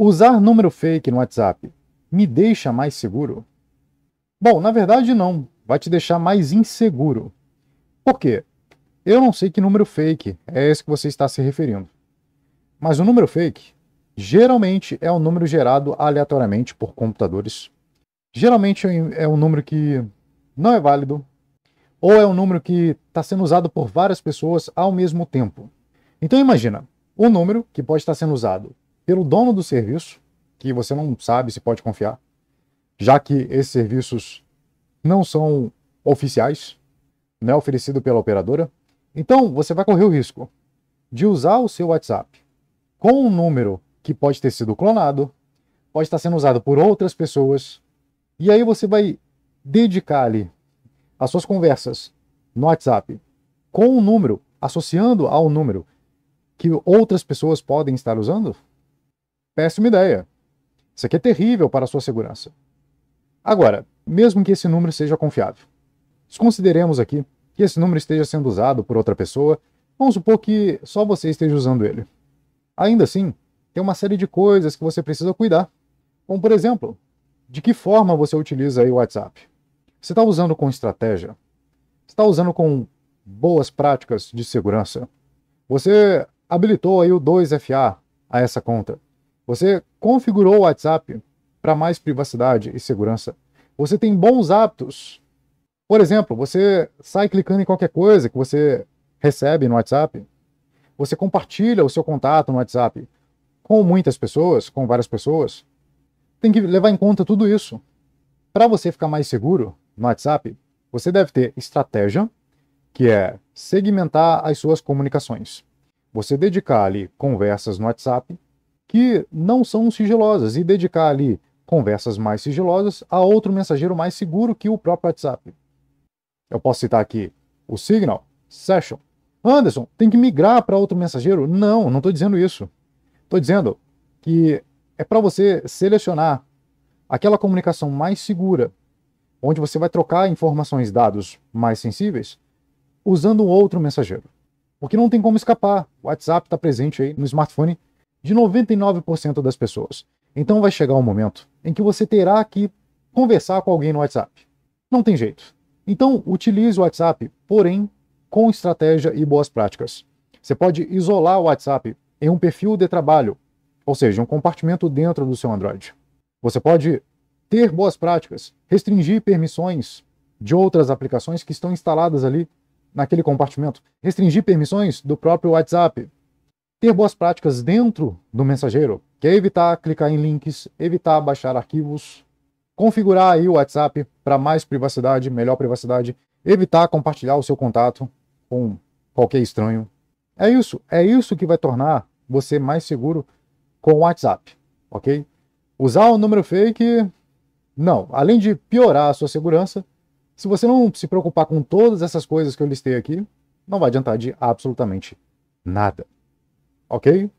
Usar número fake no WhatsApp me deixa mais seguro? Bom, na verdade não, vai te deixar mais inseguro. Por quê? Eu não sei que número fake é esse que você está se referindo. Mas o número fake geralmente é um número gerado aleatoriamente por computadores. Geralmente é um é número que não é válido, ou é um número que está sendo usado por várias pessoas ao mesmo tempo. Então imagina, um número que pode estar sendo usado pelo dono do serviço, que você não sabe se pode confiar, já que esses serviços não são oficiais, não é oferecido pela operadora. Então, você vai correr o risco de usar o seu WhatsApp com um número que pode ter sido clonado, pode estar sendo usado por outras pessoas, e aí você vai dedicar ali as suas conversas no WhatsApp com um número, associando ao número que outras pessoas podem estar usando? Péssima ideia. Isso aqui é terrível para a sua segurança. Agora, mesmo que esse número seja confiável, desconsideremos aqui que esse número esteja sendo usado por outra pessoa, vamos supor que só você esteja usando ele. Ainda assim, tem uma série de coisas que você precisa cuidar. Como, por exemplo, de que forma você utiliza o WhatsApp? Você está usando com estratégia? Você está usando com boas práticas de segurança? Você habilitou aí o 2FA a essa conta? Você configurou o WhatsApp para mais privacidade e segurança. Você tem bons hábitos. Por exemplo, você sai clicando em qualquer coisa que você recebe no WhatsApp. Você compartilha o seu contato no WhatsApp com muitas pessoas, com várias pessoas. Tem que levar em conta tudo isso. Para você ficar mais seguro no WhatsApp, você deve ter estratégia, que é segmentar as suas comunicações. Você dedicar ali conversas no WhatsApp que não são sigilosas e dedicar ali conversas mais sigilosas a outro mensageiro mais seguro que o próprio WhatsApp. Eu posso citar aqui o Signal, Session. Anderson, tem que migrar para outro mensageiro? Não, não estou dizendo isso. Estou dizendo que é para você selecionar aquela comunicação mais segura, onde você vai trocar informações, dados mais sensíveis, usando outro mensageiro. Porque não tem como escapar. O WhatsApp está presente aí no smartphone de 99% das pessoas. Então vai chegar um momento em que você terá que conversar com alguém no WhatsApp. Não tem jeito. Então utilize o WhatsApp, porém com estratégia e boas práticas. Você pode isolar o WhatsApp em um perfil de trabalho, ou seja, um compartimento dentro do seu Android. Você pode ter boas práticas, restringir permissões de outras aplicações que estão instaladas ali naquele compartimento, restringir permissões do próprio WhatsApp, ter boas práticas dentro do mensageiro, que é evitar clicar em links, evitar baixar arquivos, configurar aí o WhatsApp para mais privacidade, melhor privacidade, evitar compartilhar o seu contato com qualquer estranho. É isso, é isso que vai tornar você mais seguro com o WhatsApp, ok? Usar o número fake, não. Além de piorar a sua segurança, se você não se preocupar com todas essas coisas que eu listei aqui, não vai adiantar de absolutamente nada ok?